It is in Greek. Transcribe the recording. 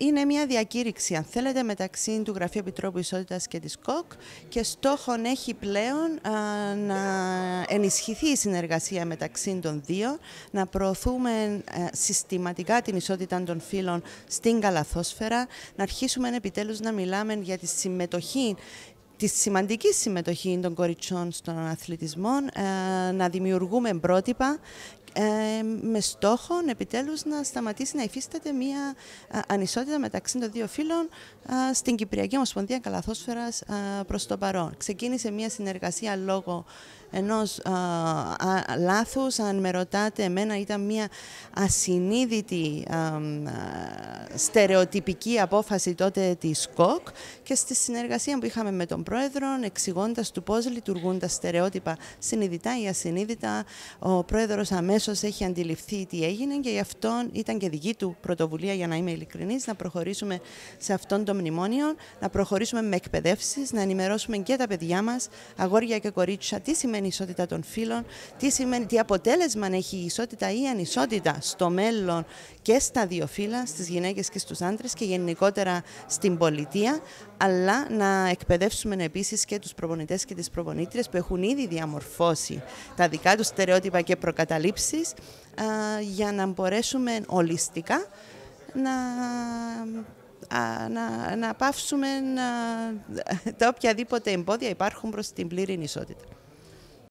είναι μια διακήρυξη, αν θέλετε, μεταξύ του Γραφείου Επιτρόπου Ισότητας και της ΚΟΚ και στόχον έχει πλέον να ενισχυθεί η συνεργασία μεταξύ των δύο, να προωθούμε ε, συστηματικά την ισότητα των φύλων στην καλαθόσφαιρα, να αρχίσουμε επιτέλους να μιλάμε για τη συμμετοχή τη σημαντική συμμετοχή των κοριτσών στον αθλητισμό, ε, να δημιουργούμε πρότυπα ε, με στόχο επιτέλους να σταματήσει να υφίσταται μία ε, ανισότητα μεταξύ των δύο φύλων ε, στην Κυπριακή Ομοσπονδία Καλαθόσφαιρας προς το παρόν. Ξεκίνησε μία συνεργασία λόγω ενός λάθους, αν με ρωτάτε εμένα ήταν μια ασυνείδητη στερεοτυπική απόφαση τότε της ΚΟΚ και στη συνεργασία που είχαμε με τον Πρόεδρο εξηγώντας του πώς λειτουργούν τα στερεότυπα συνειδητά ή ασυνείδητα ο Πρόεδρος αμέσως αμέσως έχει αντιληφθεί τι έγινε και γι' αυτό ήταν και δική του πρωτοβουλία, για να είμαι ειλικρινής, να προχωρήσουμε σε αυτόν το μνημόνιο, να προχωρήσουμε με εκπαιδεύσεις, να ενημερώσουμε και τα παιδιά μας, αγόρια και κορίτσια, τι σημαίνει η ισότητα των φύλων, τι, σημαίνει, τι αποτέλεσμα έχει η ισότητα ή η ανισότητα στο μέλλον και στα δύο φύλλα, στις γυναίκες και στους άντρες και γενικότερα στην πολιτεία, αλλά να εκπαιδεύσουμε επίσης και τους προπονητές και τις προπονήτρες που έχουν ήδη διαμορφώσει τα δικά τους στερεότυπα και προκαταλήψεις για να μπορέσουμε ολιστικά να να, να πάυσουμε τα οποιαδήποτε εμπόδια υπάρχουν προς την πλήρη ισότητα.